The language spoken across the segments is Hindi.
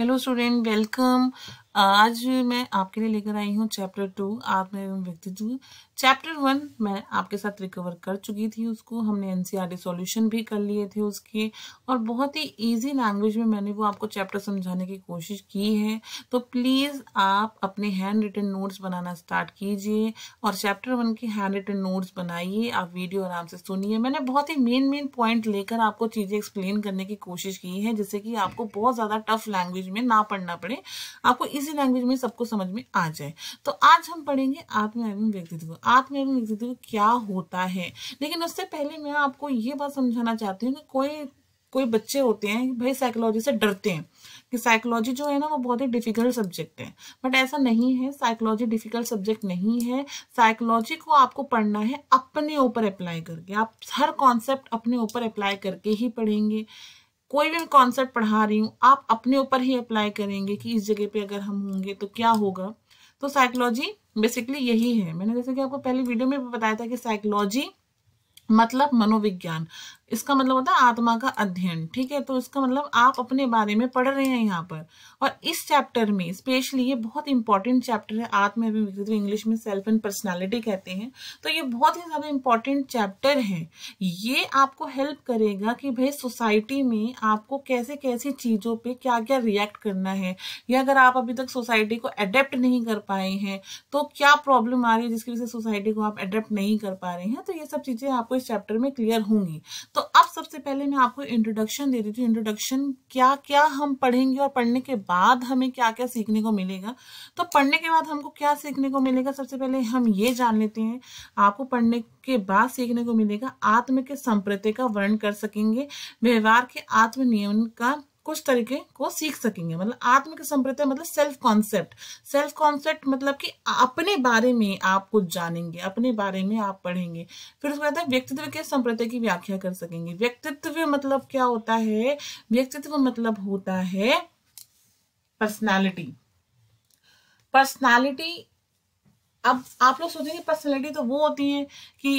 hello student welcome आज मैं आपके लिए लेकर आई हूँ चैप्टर टू आत्म एवं व्यक्तित्व चैप्टर वन मैं आपके साथ रिकवर कर चुकी थी उसको हमने एनसीआर सॉल्यूशन e भी कर लिए थे उसके और बहुत ही इजी लैंग्वेज में मैंने वो आपको चैप्टर समझाने की कोशिश की है तो प्लीज़ आप अपने हैंड रिटन नोट्स बनाना स्टार्ट कीजिए और चैप्टर वन के हैंड रिटन नोट्स बनाइए आप वीडियो आराम से सुनिए मैंने बहुत ही मेन मेन पॉइंट लेकर आपको चीज़ें एक्सप्लेन करने की कोशिश की है जिससे कि आपको बहुत ज़्यादा टफ लैंग्वेज में ना पढ़ना पड़े आपको इस इजी लैंग्वेज में सबको समझ में आ जाए तो आज हम पढ़ेंगे आत्मनिर्भर व्यक्तित्व आत्मनिर्भर व्यक्तित्व क्या होता है लेकिन उससे पहले मैं आपको ये बात समझाना चाहती हूँ कि कोई कोई बच्चे होते हैं भाई साइकोलॉजी से डरते हैं कि साइकोलॉजी जो है ना वो बहुत ही डिफिकल्ट सब्जेक्ट है बट ऐसा नहीं है साइकोलॉजी डिफिकल्ट सब्जेक्ट नहीं है साइकोलॉजी को आपको पढ़ना है अपने ऊपर अप्लाई करके आप हर कॉन्सेप्ट अपने ऊपर अप्लाई करके ही पढ़ेंगे कोई भी कॉन्सेप्ट पढ़ा रही हूँ आप अपने ऊपर ही अप्लाई करेंगे कि इस जगह पे अगर हम होंगे तो क्या होगा तो साइकोलॉजी बेसिकली यही है मैंने जैसे कि आपको पहले वीडियो में भी बताया था कि साइकोलॉजी मतलब मनोविज्ञान इसका मतलब होता है आत्मा का अध्ययन ठीक है तो इसका मतलब आप अपने बारे में पढ़ रहे हैं यहाँ पर और इस चैप्टर में स्पेशली ये बहुत इंपॉर्टेंट चैप्टर है आत्म अभिव्यक्ति इंग्लिश में सेल्फ एंड पर्सनालिटी कहते हैं तो ये बहुत ही ज़्यादा इंपॉर्टेंट चैप्टर है ये आपको हेल्प करेगा कि भाई सोसाइटी में आपको कैसे कैसी चीज़ों पर क्या क्या रिएक्ट करना है या अगर आप अभी तक सोसाइटी को अडेप्ट नहीं कर पाए हैं तो क्या प्रॉब्लम आ रही है जिसकी वजह से सोसाइटी को आप अडेप्ट नहीं कर पा रहे हैं तो ये सब चीज़ें आपको इस चैप्टर में क्लियर होंगी तो अब सबसे पहले मैं आपको इंट्रोडक्शन दे रही थी इंट्रोडक्शन क्या क्या हम पढ़ेंगे और पढ़ने के बाद हमें क्या क्या सीखने को मिलेगा तो पढ़ने के बाद हमको क्या सीखने को मिलेगा सबसे पहले हम ये जान लेते हैं आपको पढ़ने के बाद सीखने को मिलेगा आत्म के संप्रत्य का वर्ण कर सकेंगे व्यवहार के आत्मनियम का कुछ तरीके को सीख सकेंगे मतलब आत्म की संप्रदाय मतलब सेल्फ कॉन्सेप्ट सेल्फ कॉन्सेप्ट मतलब कि अपने बारे में आप कुछ जानेंगे अपने बारे में आप पढ़ेंगे फिर उसके बाद व्यक्तित्व के संप्रदाय की व्याख्या कर सकेंगे व्यक्तित्व मतलब क्या होता है व्यक्तित्व मतलब होता है पर्सनैलिटी पर्सनैलिटी अब आप लोग सोचेंगे पर्सनैलिटी तो वो होती है कि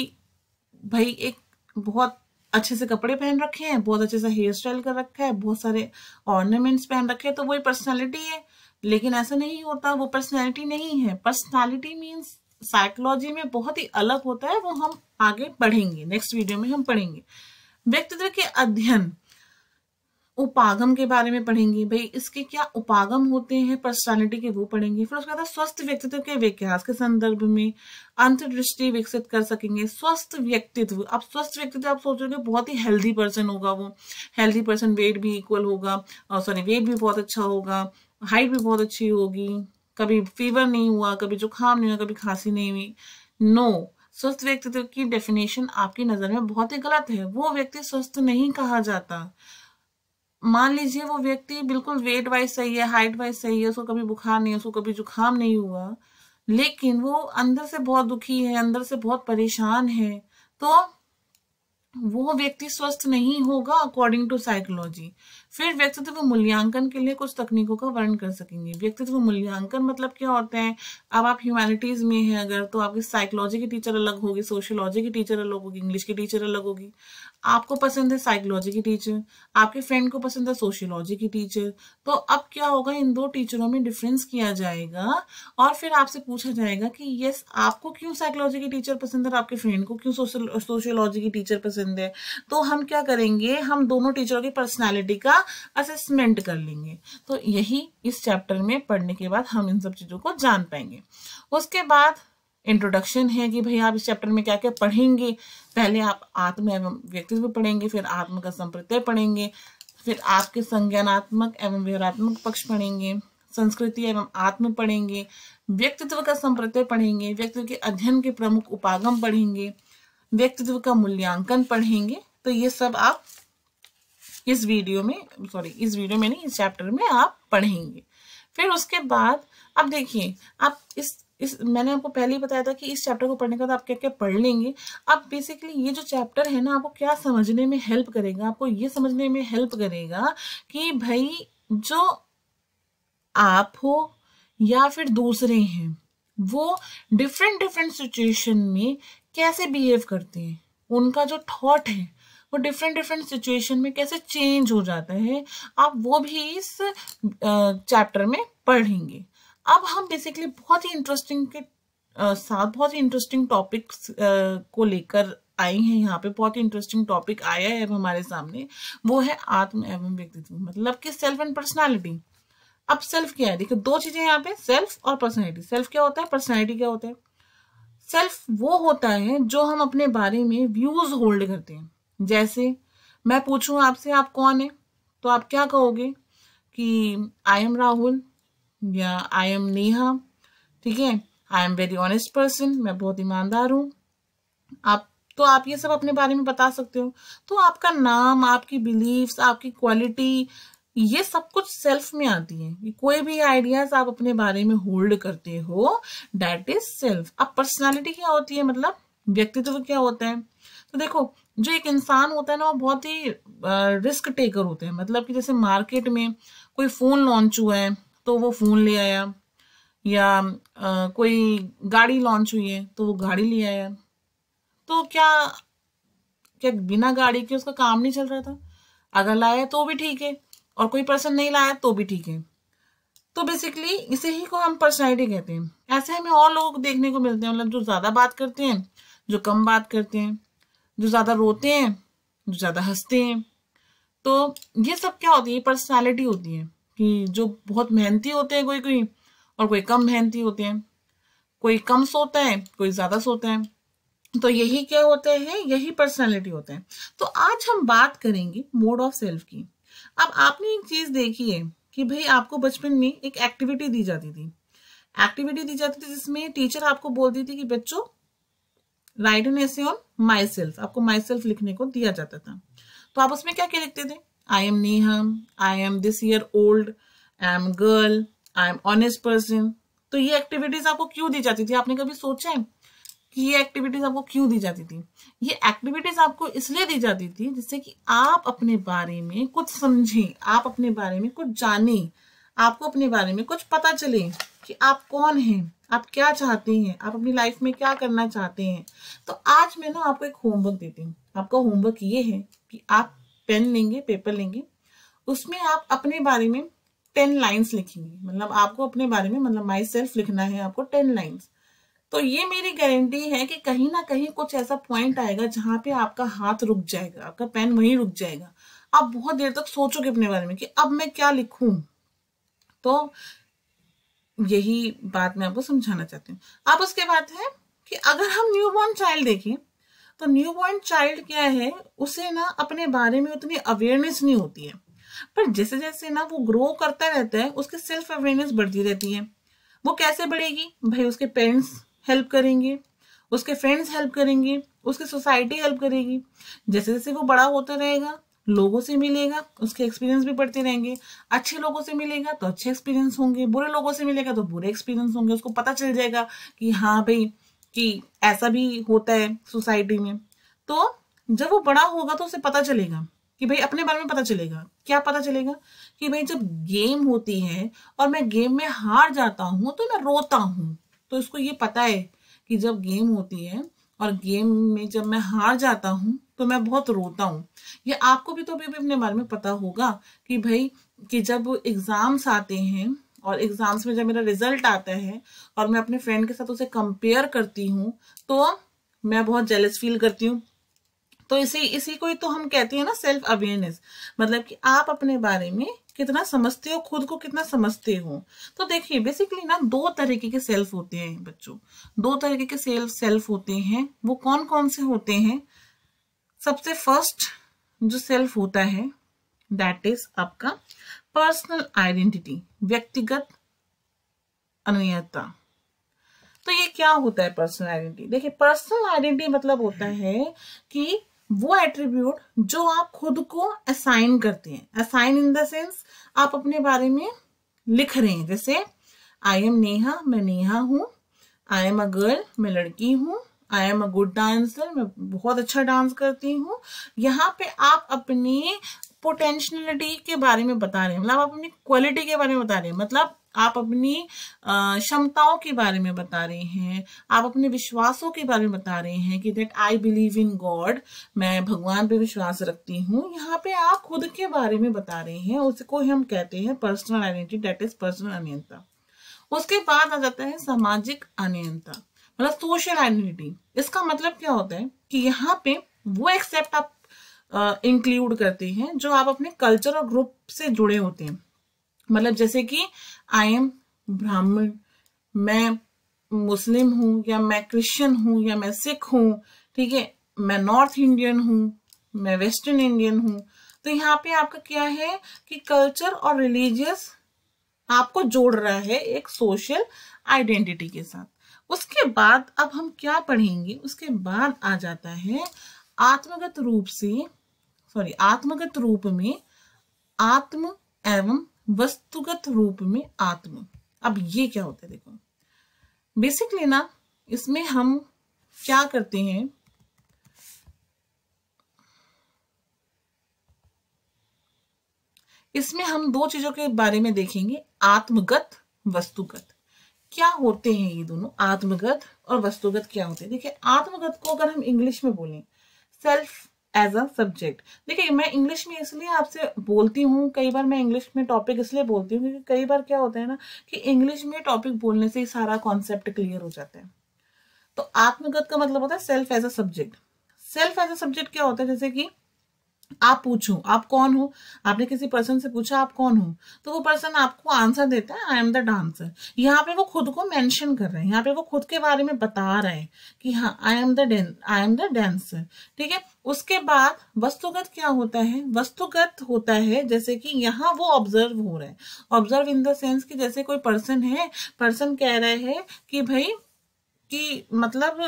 भाई एक बहुत अच्छे से कपड़े पहन रखे हैं बहुत अच्छे से हेयर स्टाइल कर रखा है बहुत सारे ऑर्नामेंट्स पहन रखे हैं तो वही पर्सनैलिटी है लेकिन ऐसा नहीं होता वो पर्सनैलिटी नहीं है पर्सनैलिटी मीन्स साइकोलॉजी में बहुत ही अलग होता है वो हम आगे पढ़ेंगे नेक्स्ट वीडियो में हम पढ़ेंगे व्यक्तित्व के अध्ययन उपागम के बारे में पढ़ेंगे भाई इसके क्या उपागम होते हैं पर्सनालिटी के वो पढ़ेंगे फिर उसके बाद स्वस्थ व्यक्तित्व के विकास के संदर्भ में अंतर्दृष्टि विकसित कर सकेंगे स्वस्थ व्यक्तित्व अब स्वस्थ व्यक्तित्व आप सोचोगे बहुत ही हेल्दी पर्सन होगा वो हेल्दी पर्सन वेट भी इक्वल होगा सॉरी वेट भी बहुत अच्छा होगा हाइट भी बहुत अच्छी होगी कभी फीवर नहीं हुआ कभी जुकाम नहीं हुआ कभी खांसी नहीं हुई नो स्वस्थ व्यक्तित्व की डेफिनेशन आपकी नज़र में बहुत ही गलत है वो व्यक्ति स्वस्थ नहीं कहा जाता मान लीजिए वो व्यक्ति बिल्कुल वेट वाइज सही है हाइट वाइज सही है उसको कभी बुखार नहीं है उसको कभी जुकाम नहीं हुआ लेकिन वो अंदर से बहुत दुखी है अंदर से बहुत परेशान है तो वो व्यक्ति स्वस्थ नहीं होगा अकॉर्डिंग टू साइकोलॉजी फिर व्यक्तित्व मूल्यांकन के लिए कुछ तकनीकों का वर्णन कर सकेंगे व्यक्तित्व मूल्यांकन मतलब क्या होते हैं अब आप ह्यूमैनिटीज में हैं अगर तो आपकी साइकोलॉजी की टीचर अलग होगी सोशियोलॉजी की टीचर अलग होगी इंग्लिश की टीचर अलग होगी आपको पसंद है साइकोलॉजी की टीचर आपके फ्रेंड को पसंद है सोशियोलॉजी की टीचर तो अब क्या होगा इन दो टीचरों में डिफरेंस किया जाएगा और फिर आपसे पूछा जाएगा कि यस आपको क्यों साइकोलॉजी की टीचर पसंद है और आपके फ्रेंड को क्यों सोशियोलॉजी की टीचर पसंद है तो हम क्या करेंगे हम दोनों टीचरों की पर्सनैलिटी का का असेसमेंट कर लेंगे तो यही इस चैप्टर में पढ़ने के बाद हम इन सब चीज़ों को जान पाएंगे उसके बाद इंट्रोडक्शन है कि भाई आप इस चैप्टर में क्या क्या पढ़ेंगे पहले आप आत्म एवं व्यक्तित्व पढ़ेंगे फिर आत्म का संप्रत्यय पढ़ेंगे फिर आपके संज्ञानात्मक एवं व्यवहारात्मक पक्ष पढ़ेंगे संस्कृति एवं आत्म पढ़ेंगे व्यक्तित्व का संप्रत्यय पढ़ेंगे व्यक्तित्व के अध्ययन के प्रमुख उपागम पढ़ेंगे व्यक्तित्व का मूल्यांकन पढ़ेंगे तो ये सब आप इस वीडियो में सॉरी इस वीडियो में नहीं इस चैप्टर में आप पढ़ेंगे फिर उसके बाद अब देखिए आप इस इस मैंने आपको पहले ही बताया था कि इस चैप्टर को पढ़ने के बाद आप क्या क्या पढ़ लेंगे अब बेसिकली ये जो चैप्टर है ना आपको क्या समझने में हेल्प करेगा आपको ये समझने में हेल्प करेगा कि भाई जो आप हो या फिर दूसरे हैं वो डिफरेंट डिफरेंट सिचुएशन में कैसे बिहेव करते हैं उनका जो थॉट है वो डिफरेंट डिफरेंट सिचुएशन में कैसे चेंज हो जाता है आप वो भी इस चैप्टर में पढ़ेंगे अब हम बेसिकली बहुत ही इंटरेस्टिंग के साथ बहुत ही इंटरेस्टिंग टॉपिक्स को लेकर आई हैं यहाँ पे बहुत ही इंटरेस्टिंग टॉपिक आया है अब हमारे सामने वो है आत्म एवं व्यक्तित्व मतलब कि सेल्फ एंड पर्सनालिटी अब सेल्फ क्या है देखिए दो चीजें यहाँ पे सेल्फ और पर्सनैलिटी सेल्फ क्या होता है पर्सनैलिटी क्या होता है सेल्फ वो होता है जो हम अपने बारे में व्यूज होल्ड करते हैं जैसे मैं पूछूं आपसे आप कौन है तो आप क्या कहोगे कि आई एम राहुल या आई एम नेहा ठीक है I am very honest person मैं बहुत ईमानदार हूँ आप तो आप ये सब अपने बारे में बता सकते हो तो आपका नाम आपकी बिलीव्स आपकी क्वालिटी ये सब कुछ सेल्फ में आती है कि कोई भी आइडियाज आप अपने बारे में होल्ड करते हो डैट इज सेल्फ अब पर्सनालिटी क्या होती है मतलब व्यक्तित्व क्या होता है तो देखो जो एक इंसान होता है ना वो बहुत ही रिस्क टेकर होते हैं मतलब कि जैसे मार्केट में कोई फ़ोन लॉन्च हुआ है तो वो फ़ोन ले आया या आ, कोई गाड़ी लॉन्च हुई है तो वो गाड़ी ले आया तो क्या क्या बिना गाड़ी के उसका काम नहीं चल रहा था अगर लाया तो भी ठीक है और कोई पर्सन नहीं लाया तो भी ठीक है तो बेसिकली इसे ही को हम पर्सनैलिटी कहते हैं ऐसे हमें और लोग देखने को मिलते हैं मतलब जो ज़्यादा बात करते हैं जो कम बात करते हैं जो ज़्यादा रोते हैं जो ज़्यादा हंसते हैं तो ये सब क्या होती है पर्सनैलिटी होती है कि जो बहुत मेहनती होते हैं कोई कोई और कोई कम मेहनती होते हैं कोई कम सोता है कोई ज़्यादा सोता है तो यही क्या होते हैं यही पर्सनैलिटी होते हैं तो आज हम बात करेंगे मोड ऑफ सेल्फ की अब आपने एक चीज़ देखी है कि भाई आपको बचपन में एक एक्टिविटी दी जाती थी एक्टिविटी दी जाती थी जिसमें टीचर आपको बोलती थी कि बच्चों ऑन माई सेल्फ आपको माई सेल्फ लिखने को दिया जाता था तो आप उसमें क्या क्या लिखते थे I am Neha I am this year old I am girl I am honest person तो ये एक्टिविटीज आपको क्यों दी जाती थी आपने कभी सोचा है कि ये एक्टिविटीज आपको क्यों दी जाती थी ये एक्टिविटीज आपको इसलिए दी जाती थी जिससे कि आप अपने बारे में कुछ समझें आप अपने बारे में कुछ जानें आपको अपने बारे में कुछ पता चले कि आप कौन हैं आप क्या चाहते हैं आप अपनी लाइफ में क्या करना चाहते हैं तो आज मैं ना आपको एक होमवर्क देती हूँ आपका होमवर्क ये है कि आप पेन लेंगे पेपर लेंगे उसमें आप अपने बारे में टेन लाइन्स लिखेंगे मतलब आपको अपने बारे में मतलब माई सेल्फ लिखना है आपको टेन लाइन्स तो ये मेरी गारंटी है कि कहीं ना कहीं कुछ ऐसा पॉइंट आएगा जहां पे आपका हाथ रुक जाएगा आपका पेन वहीं रुक जाएगा आप बहुत देर तक सोचोगे अपने बारे में कि अब मैं क्या लिखूं तो यही बात मैं आपको समझाना चाहती हूँ अब उसके बाद है कि अगर हम न्यू बॉर्न चाइल्ड देखें तो न्यू बॉर्न चाइल्ड क्या है उसे ना अपने बारे में उतनी अवेयरनेस नहीं होती है पर जैसे जैसे ना वो ग्रो करता रहता है उसकी सेल्फ अवेयरनेस बढ़ती रहती है वो कैसे बढ़ेगी भाई उसके पेरेंट्स हेल्प करेंगे उसके फ्रेंड्स हेल्प करेंगे उसकी सोसाइटी हेल्प करेगी जैसे जैसे वो बड़ा होता रहेगा लोगों से मिलेगा उसके एक्सपीरियंस भी बढ़ते रहेंगे अच्छे लोगों से मिलेगा तो अच्छे एक्सपीरियंस होंगे बुरे लोगों से मिलेगा तो बुरे एक्सपीरियंस होंगे उसको पता चल जाएगा कि हाँ भाई कि ऐसा भी होता है सोसाइटी में तो जब वो बड़ा होगा तो उसे पता चलेगा कि भाई अपने बारे में पता चलेगा क्या पता चलेगा कि भाई जब गेम होती है और मैं गेम में हार जाता हूँ तो मैं रोता हूँ तो इसको ये पता है कि जब गेम होती है और गेम में जब मैं हार जाता हूँ तो मैं बहुत रोता हूँ ये आपको भी तो अभी अपने बारे में पता होगा कि भाई कि जब एग्ज़ाम्स आते हैं और एग्ज़ाम्स में जब मेरा रिजल्ट आता है और मैं अपने फ्रेंड के साथ उसे कंपेयर करती हूँ तो मैं बहुत जेलस फील करती हूँ तो इसी इसी को ही तो हम कहते हैं ना सेल्फ अवेयरनेस मतलब कि आप अपने बारे में कितना समझते हो खुद को कितना समझते हो तो देखिए बेसिकली ना दो तरीके के सेल्फ होते हैं बच्चों दो तरीके के सेल्फ सेल्फ होते हैं वो कौन कौन से होते हैं सबसे फर्स्ट जो सेल्फ होता है दैट इज आपका पर्सनल आइडेंटिटी व्यक्तिगत अनियता तो ये क्या होता है पर्सनल आइडेंटिटी देखिए पर्सनल आइडेंटिटी मतलब होता है कि वो एट्रीब्यूट जो आप खुद को असाइन करते हैं असाइन इन द सेंस आप अपने बारे में लिख रहे हैं जैसे आई एम नेहा मैं नेहा हूँ आई एम अ गर्ल मैं लड़की हूँ I am a good dancer मैं बहुत अच्छा डांस करती हूँ यहाँ पे आप अपनी पोटेंशनलिटी के बारे में बता रहे हैं मतलब आप अपनी क्वालिटी के बारे में बता रहे हैं मतलब आप अपनी क्षमताओं के बारे में बता रहे हैं आप अपने विश्वासों के बारे में बता रहे हैं कि that I believe in God मैं भगवान पे विश्वास रखती हूँ यहाँ पे आप खुद के बारे में बता रहे हैं उसको हम कहते हैं personal identity that is personal अनियंता उसके बाद आ जाता है सामाजिक अनियंता मतलब सोशल आइडेंटिटी इसका मतलब क्या होता है कि यहाँ पे वो एक्सेप्ट आप इंक्लूड करते हैं जो आप अपने कल्चर और ग्रुप से जुड़े होते हैं मतलब जैसे कि आई एम ब्राह्मण मैं मुस्लिम हूँ या मैं क्रिश्चियन हूँ या मैं सिख हूँ ठीक है मैं नॉर्थ इंडियन हूँ मैं वेस्टर्न इंडियन हूँ तो यहाँ पे आपका क्या है कि कल्चर और रिलीजियस आपको जोड़ रहा है एक सोशल आइडेंटिटी के साथ उसके बाद अब हम क्या पढ़ेंगे उसके बाद आ जाता है आत्मगत रूप से सॉरी आत्मगत रूप में आत्म एवं वस्तुगत रूप में आत्म अब ये क्या होता है देखो बेसिकली ना इसमें हम क्या करते हैं इसमें हम दो चीजों के बारे में देखेंगे आत्मगत वस्तुगत क्या होते हैं ये दोनों आत्मगत और वस्तुगत क्या होते हैं देखिए आत्मगत को अगर हम इंग्लिश में बोलें सेल्फ एज अ सब्जेक्ट देखिए मैं इंग्लिश में इसलिए आपसे बोलती हूँ कई बार मैं इंग्लिश में टॉपिक इसलिए बोलती हूँ क्योंकि कई बार क्या होता है ना कि इंग्लिश में टॉपिक बोलने से ही सारा कॉन्सेप्ट क्लियर हो जाता है तो आत्मगत का मतलब होता है self as a subject self as a subject क्या होता है जैसे कि आप पूछो आप कौन हो आपने किसी पर्सन से पूछा आप कौन हो तो वो पर्सन आपको आंसर देता है आई एम द डांसर यहाँ पे वो खुद को मेंशन कर रहे हैं यहाँ पे वो खुद के बारे में बता रहे हैं कि हाँ I am the I am the dancer ठीक है उसके बाद वस्तुगत क्या होता है वस्तुगत होता है जैसे कि यहाँ वो ऑब्जर्व हो रहा है ऑब्जर्व इन द सेंस कि जैसे कोई पर्सन है पर्सन कह रहे हैं कि भाई कि मतलब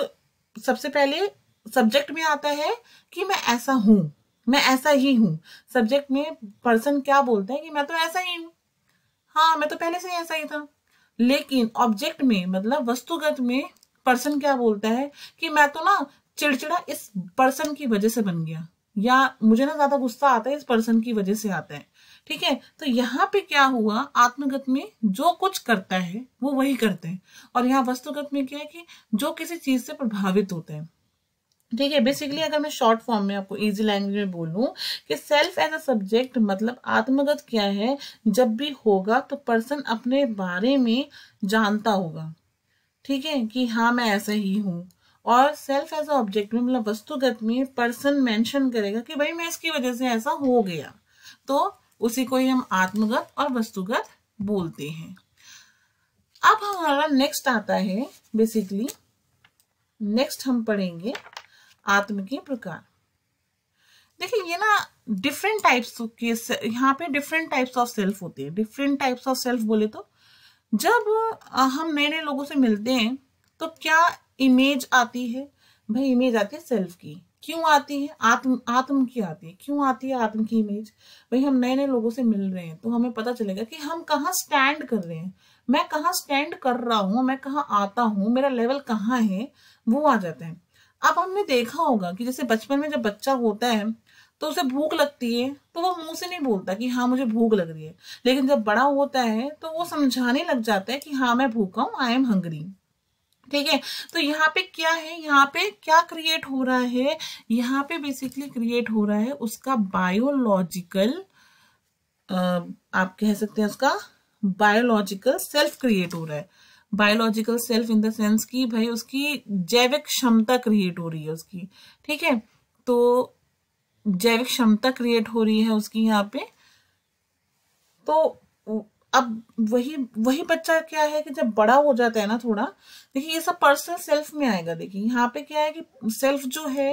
सबसे पहले सब्जेक्ट में आता है कि मैं ऐसा हूं मैं ऐसा ही हूँ सब्जेक्ट में पर्सन क्या बोलते हैं कि मैं तो ऐसा ही हूँ हाँ मैं तो पहले से ही ऐसा ही था लेकिन ऑब्जेक्ट में मतलब वस्तुगत में पर्सन क्या बोलता है कि मैं तो ना चिड़चिड़ा इस पर्सन की वजह से बन गया या मुझे ना ज्यादा गुस्सा आता है इस पर्सन की वजह से आता है ठीक है तो यहाँ पे क्या हुआ आत्मगत में जो कुछ करता है वो वही करते हैं और यहाँ वस्तुगत में क्या है कि जो किसी चीज से प्रभावित होते हैं ठीक है बेसिकली अगर मैं शॉर्ट फॉर्म में आपको इजी लैंग्वेज में बोलूं कि सेल्फ एज अ सब्जेक्ट मतलब आत्मगत क्या है जब भी होगा तो पर्सन अपने बारे में जानता होगा ठीक है कि हाँ मैं ऐसा ही हूँ और सेल्फ एज अ ऑब्जेक्ट में मतलब वस्तुगत में पर्सन मेंशन करेगा कि भाई मैं इसकी वजह से ऐसा हो गया तो उसी को ही हम आत्मगत और वस्तुगत बोलते हैं अब हमारा नेक्स्ट आता है बेसिकली नेक्स्ट हम पढ़ेंगे आत्म के प्रकार देखिए ये ना डिफरेंट टाइप्स के यहाँ पे डिफरेंट टाइप्स ऑफ सेल्फ होते हैं डिफरेंट टाइप्स ऑफ सेल्फ बोले तो जब हम नए नए लोगों से मिलते हैं तो क्या इमेज आती है भाई इमेज आती है सेल्फ की क्यों आती है आत्म आत्म की आती है क्यों आती है आत्म की इमेज भाई हम नए नए लोगों से मिल रहे हैं तो हमें पता चलेगा कि हम कहाँ स्टैंड कर रहे हैं मैं कहाँ स्टैंड कर रहा हूँ मैं कहाँ आता हूँ मेरा लेवल कहाँ है वो आ जाता है अब हमने देखा होगा कि जैसे बचपन में जब बच्चा होता है तो उसे भूख लगती है तो वो मुंह से नहीं बोलता कि हाँ मुझे भूख लग रही है लेकिन जब बड़ा होता है तो वो समझाने लग जाता है कि हाँ मैं भूखा हूँ आई एम हंगरी ठीक है तो यहाँ पे क्या है यहाँ पे क्या क्रिएट हो रहा है यहाँ पे बेसिकली क्रिएट हो रहा है उसका बायोलॉजिकल आप कह सकते हैं उसका बायोलॉजिकल सेल्फ क्रिएट हो रहा है biological self in the sense की भाई उसकी जैविक क्षमता क्रिएट हो रही है उसकी ठीक है तो जैविक क्षमता क्रिएट हो रही है उसकी यहाँ पे तो अब वही वही बच्चा क्या है कि जब बड़ा हो जाता है ना थोड़ा देखिए ये सब पर्सनल सेल्फ में आएगा देखिए यहाँ पे क्या है कि सेल्फ जो है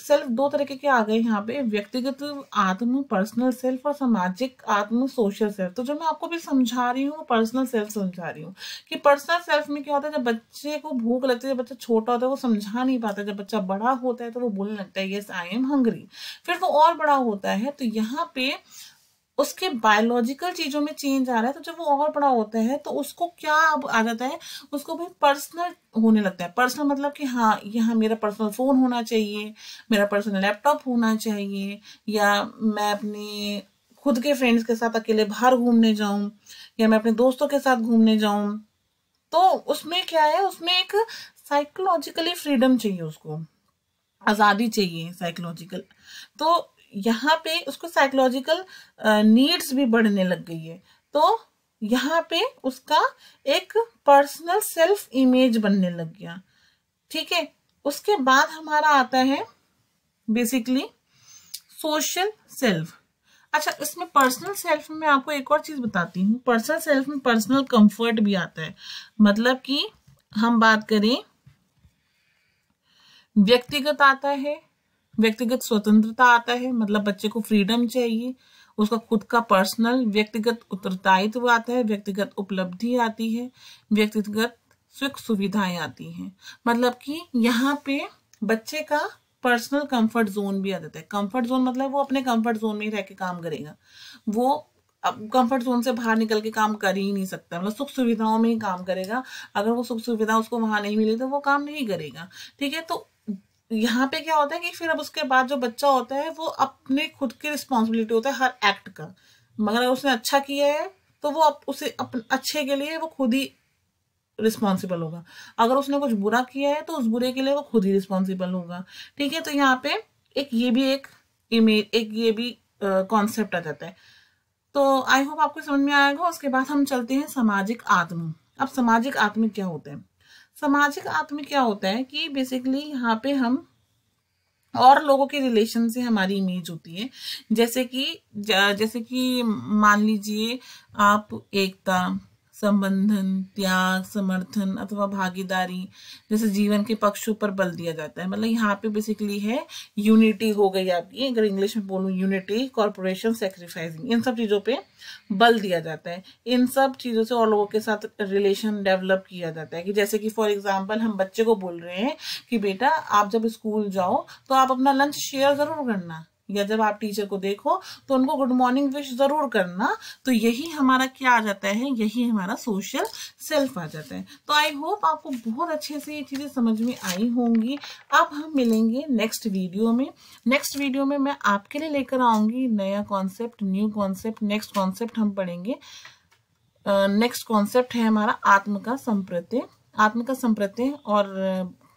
सेल्फ दो तरीके के आ गए यहाँ पे व्यक्तिगत आत्म पर्सनल सेल्फ और सामाजिक आत्म सोशल सेल्फ तो जो मैं आपको भी समझा रही हूँ वो पर्सनल सेल्फ समझा रही हूँ कि पर्सनल सेल्फ में क्या होता है जब बच्चे को भूख लगती है जब बच्चा छोटा होता है वो समझा नहीं पाता जब बच्चा बड़ा होता है तो वो बोलने लगता है येस आई एम हंग्री फिर वो और बड़ा होता है तो यहाँ पे उसके बायोलॉजिकल चीज़ों में चेंज आ रहा है तो जब वो और बड़ा होता है तो उसको क्या अब आ जाता है उसको भाई पर्सनल होने लगता है पर्सनल मतलब कि हाँ यहाँ मेरा पर्सनल फ़ोन होना चाहिए मेरा पर्सनल लैपटॉप होना चाहिए या मैं अपने खुद के फ्रेंड्स के साथ अकेले बाहर घूमने जाऊँ या मैं अपने दोस्तों के साथ घूमने जाऊँ तो उसमें क्या है उसमें एक साइकोलॉजिकली फ्रीडम चाहिए उसको आज़ादी चाहिए साइकोलॉजिकल तो यहाँ पे उसको साइकोलॉजिकल नीड्स भी बढ़ने लग गई है तो यहाँ पे उसका एक पर्सनल सेल्फ इमेज बनने लग गया ठीक है उसके बाद हमारा आता है बेसिकली सोशल सेल्फ अच्छा इसमें पर्सनल सेल्फ में आपको एक और चीज़ बताती हूँ पर्सनल सेल्फ में पर्सनल कंफर्ट भी आता है मतलब कि हम बात करें व्यक्तिगत आता है व्यक्तिगत स्वतंत्रता आता है मतलब बच्चे को फ्रीडम चाहिए उसका खुद का पर्सनल व्यक्तिगत उत्तरदायित्व आता है व्यक्तिगत उपलब्धि आती है व्यक्तिगत सुख सुविधाएं आती हैं मतलब कि यहाँ पे बच्चे का पर्सनल कंफर्ट जोन भी आ जाता है कंफर्ट जोन मतलब वो अपने कंफर्ट जोन में ही रह के काम करेगा वो अब कंफर्ट जोन से बाहर निकल के काम कर ही नहीं सकता मतलब सुख सुविधाओं में ही काम करेगा अगर वो सुख सुविधा उसको वहां नहीं मिले तो वो काम नहीं करेगा ठीक है तो यहाँ पे क्या होता है कि फिर अब उसके बाद जो बच्चा होता है वो अपने खुद की रिस्पॉन्सिबिलिटी होता है हर एक्ट का मगर अगर उसने अच्छा किया है तो वो अप, उसे अपने अच्छे के लिए वो खुद ही रिस्पॉन्सिबल होगा अगर उसने कुछ बुरा किया है तो उस बुरे के लिए वो खुद ही रिस्पॉन्सिबल होगा ठीक है तो यहाँ पे एक ये भी एक इमेज एक ये भी कॉन्सेप्ट आ जाता है तो आई होप आपको समझ में आएगा उसके बाद हम चलते हैं सामाजिक आत्म अब सामाजिक आत्म क्या होते हैं सामाजिक आर्ट क्या होता है कि बेसिकली यहाँ पे हम और लोगों के रिलेशन से हमारी इमेज होती है जैसे कि जैसे कि मान लीजिए आप एकता संबंधन त्याग समर्थन अथवा भागीदारी जैसे जीवन के पक्षों पर बल दिया जाता है मतलब यहाँ पे बेसिकली है यूनिटी हो गई आपकी अगर इंग्लिश में बोलूँ यूनिटी कॉरपोरेशन सेक्रीफाइसिंग इन सब चीज़ों पे बल दिया जाता है इन सब चीज़ों से और लोगों के साथ रिलेशन डेवलप किया जाता है कि जैसे कि फॉर एग्जाम्पल हम बच्चे को बोल रहे हैं कि बेटा आप जब स्कूल जाओ तो आप अपना लंच शेयर ज़रूर करना या जब आप टीचर को देखो तो उनको गुड मॉर्निंग विश जरूर करना तो यही हमारा क्या आ जाता है यही हमारा सोशल सेल्फ आ जाता है तो आई होप आपको बहुत अच्छे से ये चीज़ें समझ में आई होंगी अब हम मिलेंगे नेक्स्ट वीडियो में नेक्स्ट वीडियो में मैं आपके लिए लेकर आऊंगी नया concept new concept next concept हम पढ़ेंगे नेक्स्ट uh, कॉन्सेप्ट है हमारा आत्म का संप्रत्य आत्म का संप्रत्य और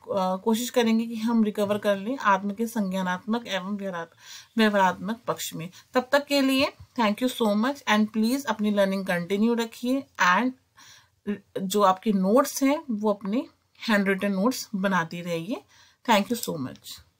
कोशिश करेंगे कि हम रिकवर कर लें आत्म के संज्ञानात्मक एवं व्यवहारात्मक पक्ष में तब तक के लिए thank you so much and please अपनी लर्निंग कंटिन्यू रखिए एंड जो आपके नोट्स हैं वो अपने हैंड रिटन नोट्स बनाती रहिए थैंक यू सो मच